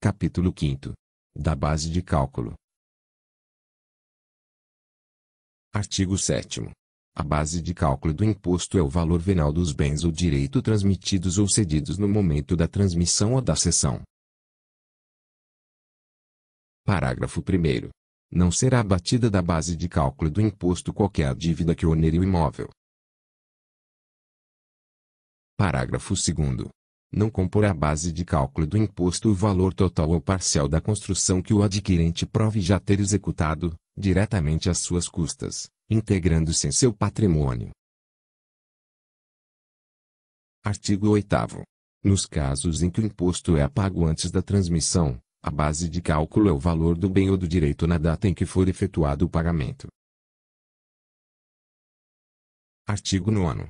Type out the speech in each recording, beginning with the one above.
Capítulo 5 Da base de cálculo. Artigo 7 A base de cálculo do imposto é o valor venal dos bens ou direito transmitidos ou cedidos no momento da transmissão ou da cessão. Parágrafo 1 Não será abatida da base de cálculo do imposto qualquer dívida que onere o imóvel. Parágrafo 2 não compor a base de cálculo do imposto o valor total ou parcial da construção que o adquirente prove já ter executado, diretamente às suas custas, integrando-se em seu patrimônio. Artigo 8. Nos casos em que o imposto é pago antes da transmissão, a base de cálculo é o valor do bem ou do direito na data em que for efetuado o pagamento. Artigo 9.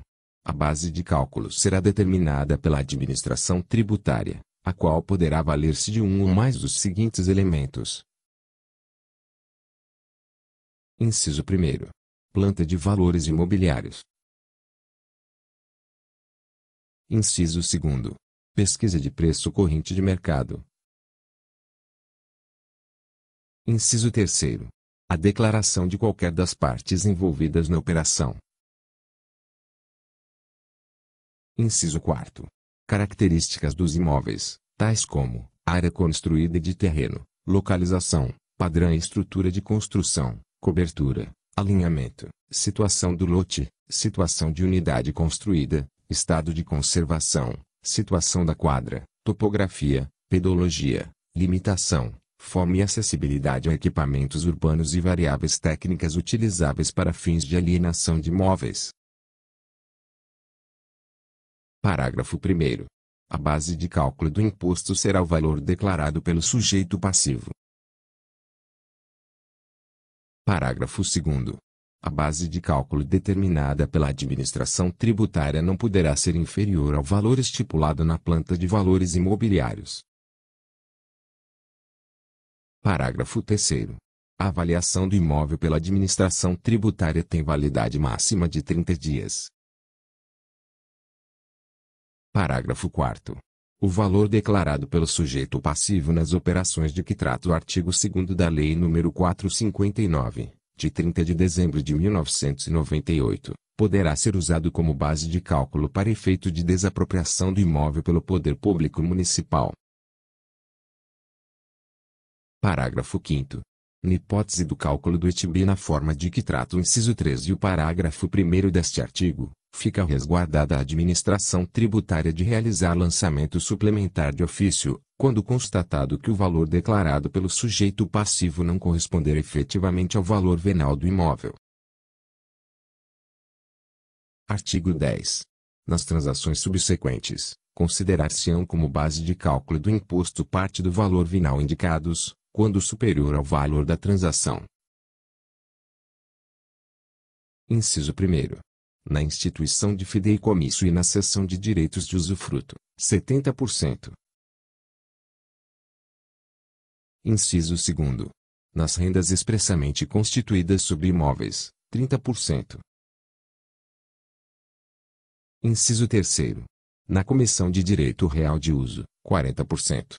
A base de cálculo será determinada pela administração tributária, a qual poderá valer-se de um ou mais dos seguintes elementos. Inciso 1. Planta de valores imobiliários. Inciso 2. Pesquisa de preço corrente de mercado. Inciso 3. A declaração de qualquer das partes envolvidas na operação. Inciso 4. Características dos imóveis, tais como área construída e de terreno, localização, padrão e estrutura de construção, cobertura, alinhamento, situação do lote, situação de unidade construída, estado de conservação, situação da quadra, topografia, pedologia, limitação, forma e acessibilidade a equipamentos urbanos e variáveis técnicas utilizáveis para fins de alienação de imóveis. Parágrafo 1. A base de cálculo do imposto será o valor declarado pelo sujeito passivo. Parágrafo 2. A base de cálculo determinada pela administração tributária não poderá ser inferior ao valor estipulado na planta de valores imobiliários. Parágrafo 3. A avaliação do imóvel pela administração tributária tem validade máxima de 30 dias. Parágrafo 4 o valor declarado pelo sujeito passivo nas operações de que trata o artigo 2 da Lei nº 459, de 30 de dezembro de 1998, poderá ser usado como base de cálculo para efeito de desapropriação do imóvel pelo Poder Público Municipal. Parágrafo 5 na hipótese do cálculo do ETB na forma de que trata o inciso 3 e o parágrafo 1 deste artigo, fica resguardada a administração tributária de realizar lançamento suplementar de ofício, quando constatado que o valor declarado pelo sujeito passivo não corresponder efetivamente ao valor venal do imóvel. Artigo 10. Nas transações subsequentes, considerar-se-ão como base de cálculo do imposto parte do valor venal indicados, quando superior ao valor da transação. Inciso 1 na instituição de fideicomisso e na cessão de direitos de usufruto, 70%. Inciso 2. Nas rendas expressamente constituídas sobre imóveis, 30%. Inciso 3. Na comissão de direito real de uso, 40%.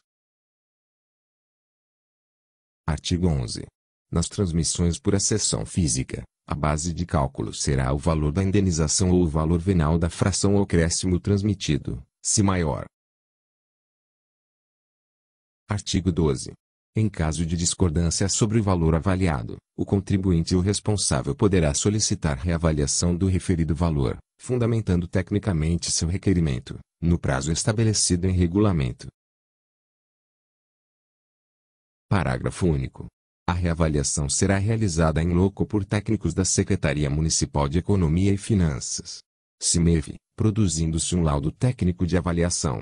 Artigo 11. Nas transmissões por acessão física, a base de cálculo será o valor da indenização ou o valor venal da fração ou acréscimo transmitido, se maior. Artigo 12. Em caso de discordância sobre o valor avaliado, o contribuinte ou responsável poderá solicitar reavaliação do referido valor, fundamentando tecnicamente seu requerimento, no prazo estabelecido em regulamento. Parágrafo único. A reavaliação será realizada em loco por técnicos da Secretaria Municipal de Economia e Finanças. CIMEV, produzindo-se um laudo técnico de avaliação.